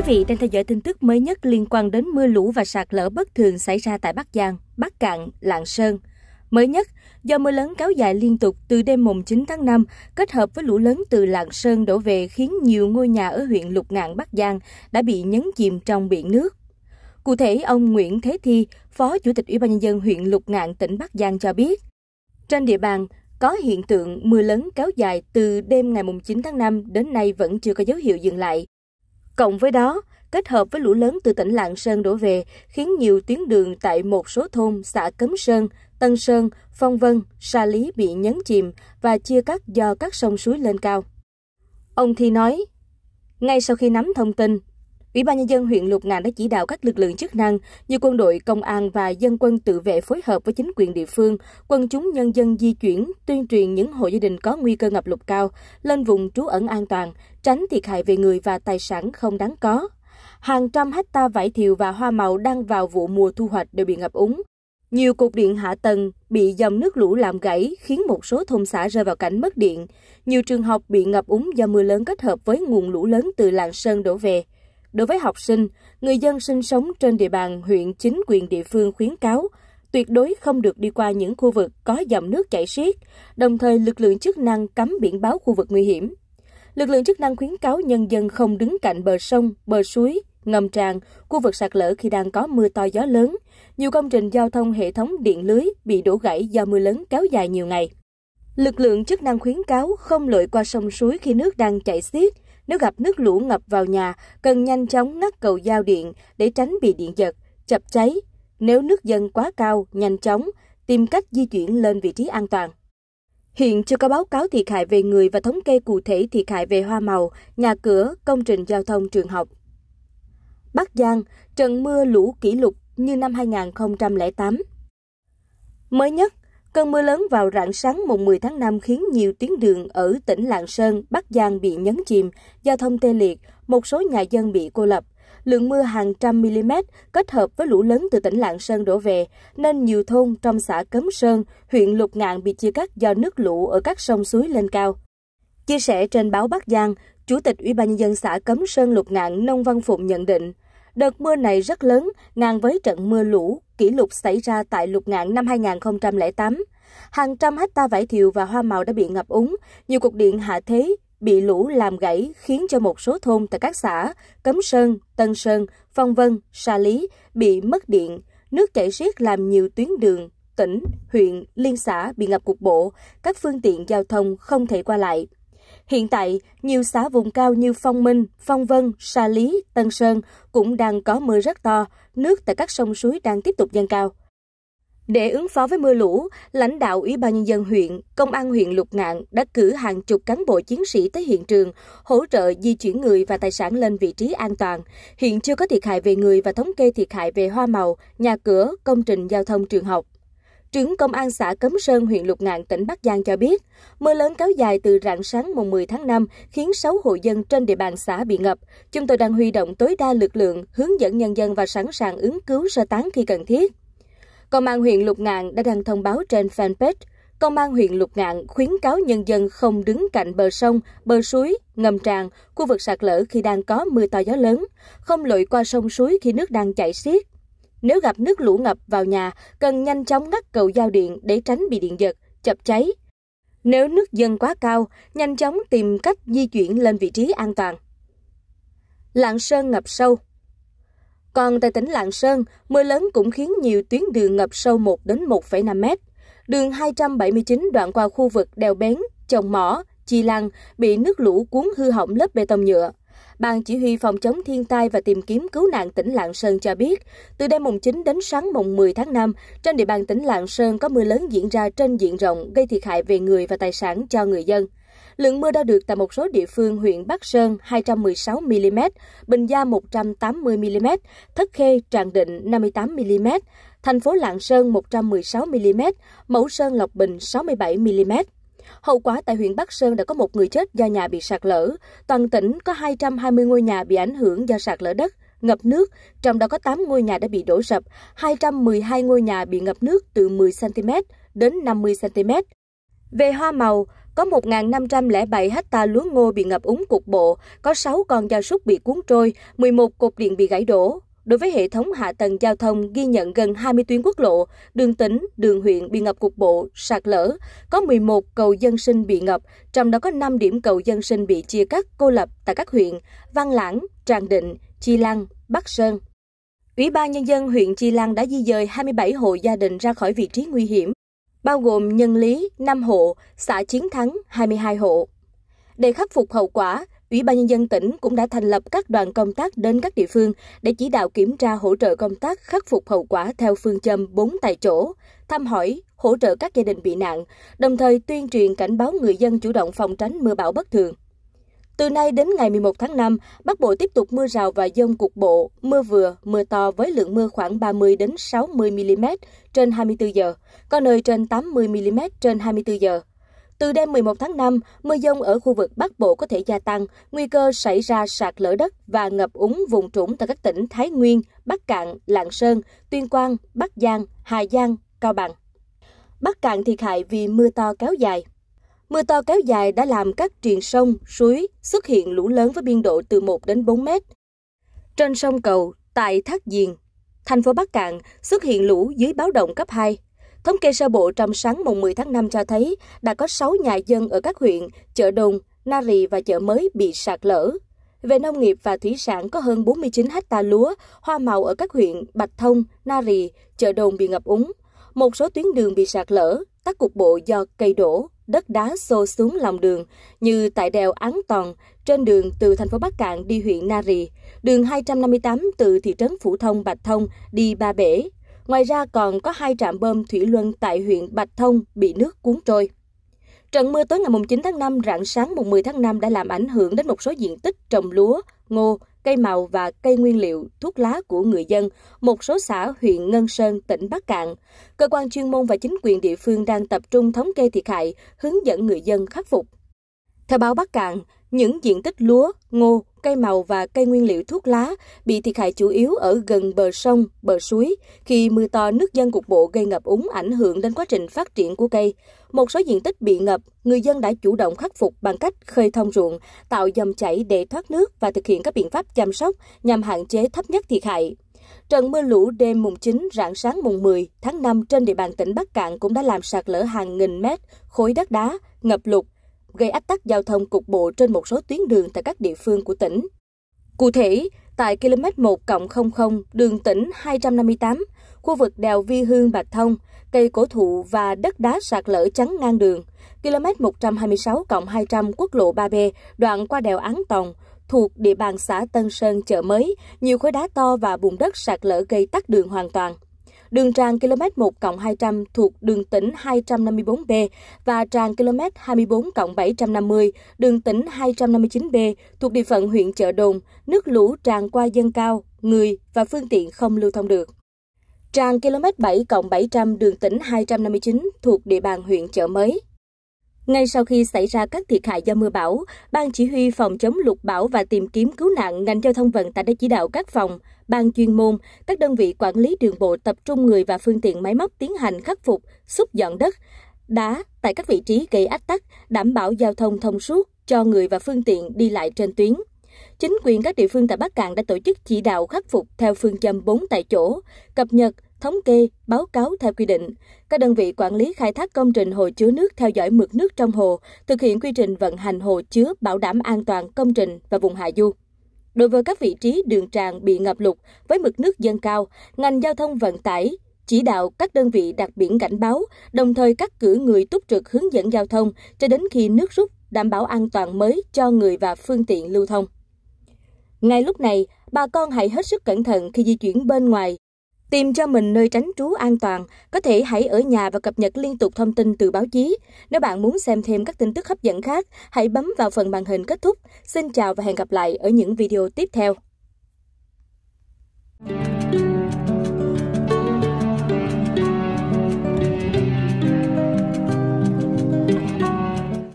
Quý vị đang theo dõi tin tức mới nhất liên quan đến mưa lũ và sạt lở bất thường xảy ra tại Bắc Giang, Bắc Cạn, Lạng Sơn. Mới nhất, do mưa lớn kéo dài liên tục từ đêm mùng 9 tháng 5, kết hợp với lũ lớn từ Lạng Sơn đổ về khiến nhiều ngôi nhà ở huyện Lục Ngạn Bắc Giang đã bị nhấn chìm trong biển nước. Cụ thể, ông Nguyễn Thế Thi, Phó Chủ tịch Ủy ban nhân dân huyện Lục Ngạn tỉnh Bắc Giang cho biết, trên địa bàn có hiện tượng mưa lớn kéo dài từ đêm ngày 9 tháng 5 đến nay vẫn chưa có dấu hiệu dừng lại. Cộng với đó, kết hợp với lũ lớn từ tỉnh Lạng Sơn đổ về, khiến nhiều tuyến đường tại một số thôn xã Cấm Sơn, Tân Sơn, Phong Vân, Sa Lý bị nhấn chìm và chia cắt do các sông suối lên cao. Ông Thi nói, ngay sau khi nắm thông tin, Ủy ban nhân dân huyện Lục Ngạn đã chỉ đạo các lực lượng chức năng như quân đội, công an và dân quân tự vệ phối hợp với chính quyền địa phương, quân chúng nhân dân di chuyển, tuyên truyền những hộ gia đình có nguy cơ ngập lụt cao lên vùng trú ẩn an toàn, tránh thiệt hại về người và tài sản không đáng có. Hàng trăm hecta vải thiều và hoa màu đang vào vụ mùa thu hoạch đều bị ngập úng. Nhiều cột điện hạ tầng bị dòng nước lũ làm gãy khiến một số thôn xã rơi vào cảnh mất điện. Nhiều trường học bị ngập úng do mưa lớn kết hợp với nguồn lũ lớn từ làng Sơn đổ về. Đối với học sinh, người dân sinh sống trên địa bàn huyện chính quyền địa phương khuyến cáo tuyệt đối không được đi qua những khu vực có dòng nước chảy xiết, đồng thời lực lượng chức năng cấm biển báo khu vực nguy hiểm. Lực lượng chức năng khuyến cáo nhân dân không đứng cạnh bờ sông, bờ suối, ngầm tràn, khu vực sạt lở khi đang có mưa to gió lớn. Nhiều công trình giao thông hệ thống điện lưới bị đổ gãy do mưa lớn kéo dài nhiều ngày. Lực lượng chức năng khuyến cáo không lội qua sông suối khi nước đang chảy xiết, nếu gặp nước lũ ngập vào nhà, cần nhanh chóng ngắt cầu giao điện để tránh bị điện giật, chập cháy. Nếu nước dâng quá cao, nhanh chóng tìm cách di chuyển lên vị trí an toàn. Hiện chưa có báo cáo thiệt hại về người và thống kê cụ thể thiệt hại về hoa màu, nhà cửa, công trình giao thông, trường học. Bắc Giang, trận mưa lũ kỷ lục như năm 2008. Mới nhất, Cơn mưa lớn vào rạng sáng mùng 10 tháng 5 khiến nhiều tuyến đường ở tỉnh Lạng Sơn, Bắc Giang bị nhấn chìm, giao thông tê liệt, một số nhà dân bị cô lập. Lượng mưa hàng trăm mm kết hợp với lũ lớn từ tỉnh Lạng Sơn đổ về, nên nhiều thôn trong xã Cấm Sơn, huyện Lục Ngạn bị chia cắt do nước lũ ở các sông suối lên cao. Chia sẻ trên báo Bắc Giang, Chủ tịch Ủy ban nhân dân xã Cấm Sơn Lục Ngạn Nông Văn Phụng nhận định, Đợt mưa này rất lớn, ngang với trận mưa lũ kỷ lục xảy ra tại Lục Ngạn năm 2008. Hàng trăm hecta vải thiều và hoa màu đã bị ngập úng, nhiều cục điện hạ thế bị lũ làm gãy khiến cho một số thôn tại các xã Cấm Sơn, Tân Sơn, Phong Vân, Sa Lý bị mất điện, nước chảy xiết làm nhiều tuyến đường, tỉnh, huyện, liên xã bị ngập cục bộ, các phương tiện giao thông không thể qua lại. Hiện tại, nhiều xã vùng cao như Phong Minh, Phong Vân, Sa Lý, Tân Sơn cũng đang có mưa rất to, nước tại các sông suối đang tiếp tục dâng cao. Để ứng phó với mưa lũ, lãnh đạo Ủy ban Nhân dân huyện, Công an huyện Lục Ngạn đã cử hàng chục cán bộ chiến sĩ tới hiện trường, hỗ trợ di chuyển người và tài sản lên vị trí an toàn. Hiện chưa có thiệt hại về người và thống kê thiệt hại về hoa màu, nhà cửa, công trình giao thông trường học. Trưởng công an xã Cấm Sơn, huyện Lục Ngạn, tỉnh Bắc Giang cho biết, mưa lớn kéo dài từ rạng sáng mùng 10 tháng 5 khiến 6 hộ dân trên địa bàn xã bị ngập. Chúng tôi đang huy động tối đa lực lượng, hướng dẫn nhân dân và sẵn sàng ứng cứu sơ tán khi cần thiết. Công an huyện Lục Ngạn đã đăng thông báo trên fanpage Công an huyện Lục Ngạn khuyến cáo nhân dân không đứng cạnh bờ sông, bờ suối, ngầm tràn, khu vực sạt lở khi đang có mưa to gió lớn, không lội qua sông suối khi nước đang chảy xiết, nếu gặp nước lũ ngập vào nhà, cần nhanh chóng ngắt cầu giao điện để tránh bị điện giật, chập cháy. Nếu nước dâng quá cao, nhanh chóng tìm cách di chuyển lên vị trí an toàn. Lạng Sơn ngập sâu Còn tại tỉnh Lạng Sơn, mưa lớn cũng khiến nhiều tuyến đường ngập sâu 1 đến 1,5 mét. Đường 279 đoạn qua khu vực đèo bén, trồng mỏ, chi lăng bị nước lũ cuốn hư hỏng lớp bê tông nhựa. Ban Chỉ huy Phòng chống thiên tai và tìm kiếm cứu nạn tỉnh Lạng Sơn cho biết, từ đêm mùng 9 đến sáng mùng 10 tháng 5, trên địa bàn tỉnh Lạng Sơn có mưa lớn diễn ra trên diện rộng, gây thiệt hại về người và tài sản cho người dân. Lượng mưa đo được tại một số địa phương huyện Bắc Sơn 216mm, Bình Gia 180mm, Thất Khê, Tràng Định 58mm, thành phố Lạng Sơn 116mm, Mẫu Sơn Lộc Bình 67mm. Hậu quả tại huyện Bắc Sơn đã có một người chết do nhà bị sạt lở. Toàn tỉnh có 220 ngôi nhà bị ảnh hưởng do sạt lở đất, ngập nước, trong đó có 8 ngôi nhà đã bị đổ sập, 212 ngôi nhà bị ngập nước từ 10cm đến 50cm. Về hoa màu, có 1.507 hecta lúa ngô bị ngập úng cục bộ, có 6 con gia súc bị cuốn trôi, 11 cột điện bị gãy đổ đối với hệ thống hạ tầng giao thông ghi nhận gần 20 tuyến quốc lộ, đường tỉnh, đường huyện bị ngập cục bộ, sạt lở, có 11 cầu dân sinh bị ngập, trong đó có 5 điểm cầu dân sinh bị chia cắt cô lập tại các huyện Văn Lãng, Tràng Định, Chi Lăng, Bắc Sơn. Ủy ban Nhân dân huyện Chi Lăng đã di dời 27 hộ gia đình ra khỏi vị trí nguy hiểm, bao gồm Nhân Lý 5 hộ, xã Chiến Thắng 22 hộ. Để khắc phục hậu quả, Ủy ban nhân dân tỉnh cũng đã thành lập các đoàn công tác đến các địa phương để chỉ đạo kiểm tra hỗ trợ công tác khắc phục hậu quả theo phương châm bốn tại chỗ, thăm hỏi, hỗ trợ các gia đình bị nạn, đồng thời tuyên truyền cảnh báo người dân chủ động phòng tránh mưa bão bất thường. Từ nay đến ngày 11 tháng 5, Bắc Bộ tiếp tục mưa rào và dông cục bộ, mưa vừa, mưa to với lượng mưa khoảng 30 đến 60 mm trên 24 giờ, có nơi trên 80 mm trên 24 giờ. Từ đêm 11 tháng 5, mưa dông ở khu vực Bắc Bộ có thể gia tăng, nguy cơ xảy ra sạt lở đất và ngập úng vùng trũng tại các tỉnh Thái Nguyên, Bắc Cạn, Lạng Sơn, Tuyên Quang, Bắc Giang, Hà Giang, Cao Bằng. Bắc Cạn thiệt hại vì mưa to kéo dài. Mưa to kéo dài đã làm các triền sông, suối xuất hiện lũ lớn với biên độ từ 1 đến 4 mét. Trên sông cầu, tại Thác Diền, thành phố Bắc Cạn xuất hiện lũ dưới báo động cấp 2. Thống kê sơ bộ trong sáng mùng 10 tháng 5 cho thấy đã có 6 nhà dân ở các huyện Chợ Đồn, Na Rì và Chợ Mới bị sạt lở. Về nông nghiệp và thủy sản có hơn 49 ha lúa, hoa màu ở các huyện Bạch Thông, Na Rì, Chợ Đồn bị ngập úng. Một số tuyến đường bị sạt lở, tắc cục bộ do cây đổ, đất đá xô xuống lòng đường như tại đèo Án Toàn trên đường từ thành phố Bắc Cạn đi huyện Na Rì, đường 258 từ thị trấn Phủ Thông Bạch Thông đi Ba Bể, Ngoài ra còn có hai trạm bơm thủy luân tại huyện Bạch Thông bị nước cuốn trôi. Trận mưa tối ngày 9 tháng 5 rạng sáng 10 tháng 5 đã làm ảnh hưởng đến một số diện tích trồng lúa, ngô, cây màu và cây nguyên liệu, thuốc lá của người dân, một số xã huyện Ngân Sơn, tỉnh Bắc Cạn. Cơ quan chuyên môn và chính quyền địa phương đang tập trung thống kê thiệt hại, hướng dẫn người dân khắc phục. Theo báo Bắc Cạn, những diện tích lúa, ngô, cây màu và cây nguyên liệu thuốc lá bị thiệt hại chủ yếu ở gần bờ sông, bờ suối khi mưa to nước dân cục bộ gây ngập úng ảnh hưởng đến quá trình phát triển của cây. Một số diện tích bị ngập, người dân đã chủ động khắc phục bằng cách khơi thông ruộng, tạo dòng chảy để thoát nước và thực hiện các biện pháp chăm sóc nhằm hạn chế thấp nhất thiệt hại. Trận mưa lũ đêm mùng 9 rạng sáng mùng 10 tháng 5 trên địa bàn tỉnh Bắc Cạn cũng đã làm sạt lở hàng nghìn mét khối đất đá, ngập lụt, gây ách tắc giao thông cục bộ trên một số tuyến đường tại các địa phương của tỉnh. Cụ thể, tại km 1 00 đường tỉnh 258, khu vực đèo Vi Hương Bạch Thông, cây cổ thụ và đất đá sạt lở chắn ngang đường, km 126 200 quốc lộ 3B đoạn qua đèo Án Tòng, thuộc địa bàn xã Tân Sơn chợ mới, nhiều khối đá to và bùn đất sạt lở gây tắc đường hoàn toàn đường tràn km 1 200 thuộc đường tỉnh 254B và tràn km 24 750, đường tỉnh 259B thuộc địa phận huyện Chợ Đồn, nước lũ tràn qua dân cao, người và phương tiện không lưu thông được. Tràn km 7 700 đường tỉnh 259 thuộc địa bàn huyện Chợ Mới. Ngay sau khi xảy ra các thiệt hại do mưa bão, Ban Chỉ huy Phòng chống lụt bão và tìm kiếm cứu nạn ngành giao thông vận tải đã chỉ đạo các phòng, ban chuyên môn, các đơn vị quản lý đường bộ tập trung người và phương tiện máy móc tiến hành khắc phục, xúc dọn đất, đá tại các vị trí gây ách tắc, đảm bảo giao thông thông suốt cho người và phương tiện đi lại trên tuyến. Chính quyền các địa phương tại Bắc Cạn đã tổ chức chỉ đạo khắc phục theo phương châm 4 tại chỗ, cập nhật, thống kê, báo cáo theo quy định. Các đơn vị quản lý khai thác công trình hồ chứa nước theo dõi mực nước trong hồ, thực hiện quy trình vận hành hồ chứa bảo đảm an toàn công trình và vùng hạ du. Đối với các vị trí đường tràn bị ngập lụt với mực nước dâng cao, ngành giao thông vận tải chỉ đạo các đơn vị đặt biển cảnh báo, đồng thời cắt cử người túc trực hướng dẫn giao thông cho đến khi nước rút, đảm bảo an toàn mới cho người và phương tiện lưu thông. Ngay lúc này, bà con hãy hết sức cẩn thận khi di chuyển bên ngoài Tìm cho mình nơi tránh trú an toàn, có thể hãy ở nhà và cập nhật liên tục thông tin từ báo chí. Nếu bạn muốn xem thêm các tin tức hấp dẫn khác, hãy bấm vào phần màn hình kết thúc. Xin chào và hẹn gặp lại ở những video tiếp theo.